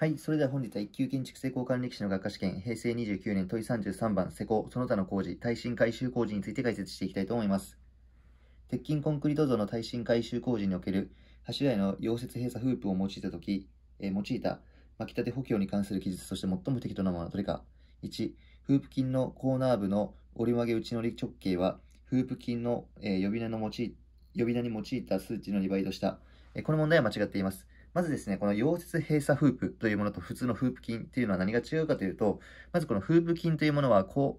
はい。それでは本日は一級建築施工管理士の学科試験、平成29年問33番、施工、その他の工事、耐震改修工事について解説していきたいと思います。鉄筋コンクリート像の耐震改修工事における柱への溶接閉鎖フープを用いたとき、えー、用いた巻き立て補強に関する記述として最も適当なものはどれか。1、フープ筋のコーナー部の折り曲げ内乗り直径は、フープ筋の、えー、呼び名の用い、呼び名に用いた数値の2倍とした。えー、この問題は間違っています。まずですね、この溶接閉鎖フープというものと普通のフープ筋というのは何が違うかというと、まずこのフープ筋というものは、こ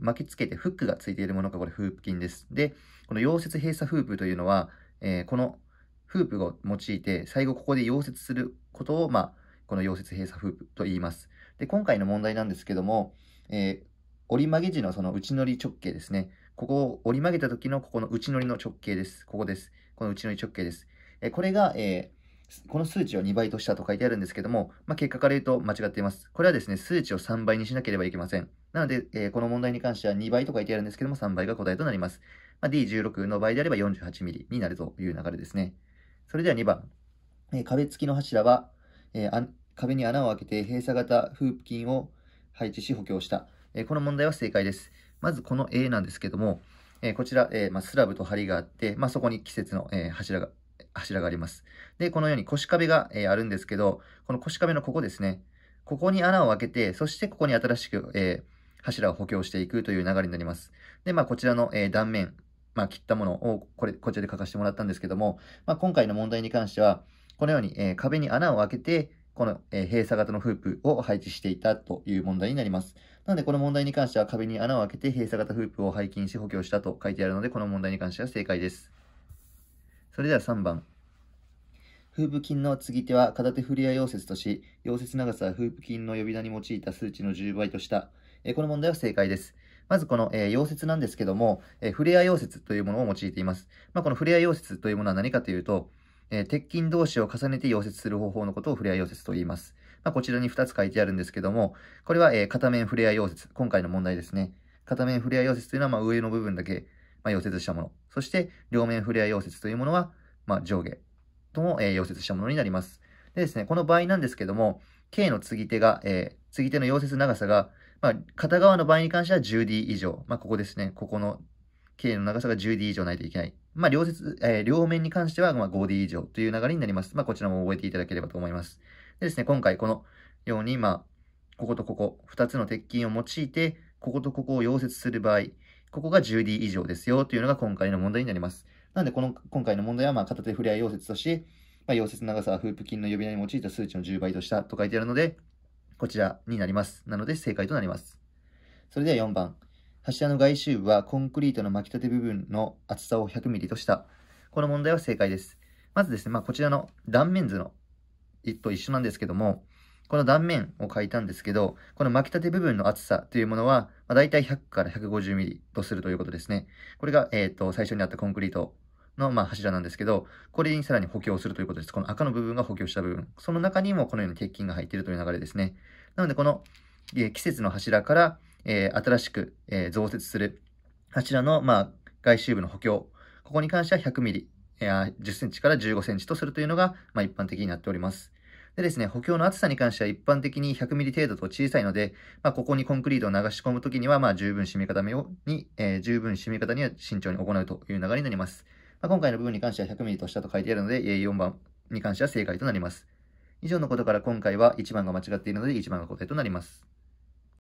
う、巻きつけてフックがついているものがこれフープ筋です。で、この溶接閉鎖フープというのは、えー、このフープを用いて、最後ここで溶接することを、まあ、この溶接閉鎖フープと言います。で、今回の問題なんですけども、えー、折り曲げ時のその内乗り直径ですね。ここを折り曲げた時のここの内乗りの直径です。ここです。この内乗り直径です。えー、これが、えこの数値を2倍としたと書いてあるんですけども、まあ、結果から言うと間違っています。これはですね、数値を3倍にしなければいけません。なので、えー、この問題に関しては2倍と書いてあるんですけども、3倍が答えとなります。まあ、D16 の倍であれば 48mm になるという流れですね。それでは2番。えー、壁付きの柱は、えー、壁に穴を開けて閉鎖型フープ筋を配置し補強した。えこの問題は正解です。まずこの A なんですけども、えこちら、えまあ、スラブと梁があって、まあ、そこに季節の、え柱が柱があります。で、このように腰壁が、えー、あるんですけど、この腰壁のここですね。ここに穴を開けて、そしてここに新しく、えー、柱を補強していくという流れになります。で、まあ、こちらの、えー、断面、まあ、切ったものをこれ、こちらで書かせてもらったんですけども、まあ、今回の問題に関しては、このように、え壁に穴を開けて、この、え閉鎖型のフープを配置していたという問題になります。なので、この問題に関しては壁に穴を開けて閉鎖型フープを背筋し補強したと書いてあるので、この問題に関しては正解です。それでは3番。風部筋の継ぎ手は片手振りや溶接とし、溶接長さは風部筋の呼び名に用いた数値の10倍とした。えこの問題は正解です。まずこの、えー、溶接なんですけども、えー、フレア溶接というものを用いています。まあ、このフレア溶接というものは何かというと、えー、鉄筋同士を重ねて溶接する方法のことをフレア溶接と言います。まあ、こちらに2つ書いてあるんですけども、これは、えー、片面フレア溶接。今回の問題ですね。片面フレア溶接というのは、ま上の部分だけまあ、溶接したもの。そして、両面フレア溶接というものは、まあ、上下とも、えー、溶接したものになります。でですね、この場合なんですけども、K の継ぎ手が、えー、継ぎ手の溶接長さが、まあ、片側の場合に関しては 10D 以上。まあ、ここですね。ここの K の長さが 10D 以上ないといけない。まあ、両接、えー、両面に関しては、ま 5D 以上という流れになります。まあ、こちらも覚えていただければと思います。でですね、今回このように、まあ、こことここ、2つの鉄筋を用いて、こことここを溶接する場合、ここが 10D 以上ですよというのが今回の問題になります。なので、この、今回の問題は、まあ、片手れ合い溶接としまあ、溶接長さはフープ筋の呼び名に用いた数値の10倍としたと書いてあるので、こちらになります。なので、正解となります。それでは4番。柱の外周部はコンクリートの巻き立て部分の厚さを 100mm とした。この問題は正解です。まずですね、まあ、こちらの断面図のと一緒なんですけども、この断面を描いたんですけど、この巻き立て部分の厚さというものは、まあ、大体100から150ミリとするということですね。これが、えっ、ー、と、最初にあったコンクリートの、まあ、柱なんですけど、これにさらに補強するということです。この赤の部分が補強した部分。その中にもこのように鉄筋が入っているという流れですね。なので、この、えー、季節の柱から、えー、新しく、え増設する柱の、まあ、外周部の補強。ここに関しては100ミリ、えー、10センチから15センチとするというのが、まあ、一般的になっております。でですね、補強の厚さに関しては一般的に1 0 0ミリ程度と小さいので、まあ、ここにコンクリートを流し込むときには、まあ、十分締め固めをに、えー、十分締め方には慎重に行うという流れになります。まあ、今回の部分に関しては 100mm としたと書いてあるので、4番に関しては正解となります。以上のことから今回は1番が間違っているので1番が答えとなります。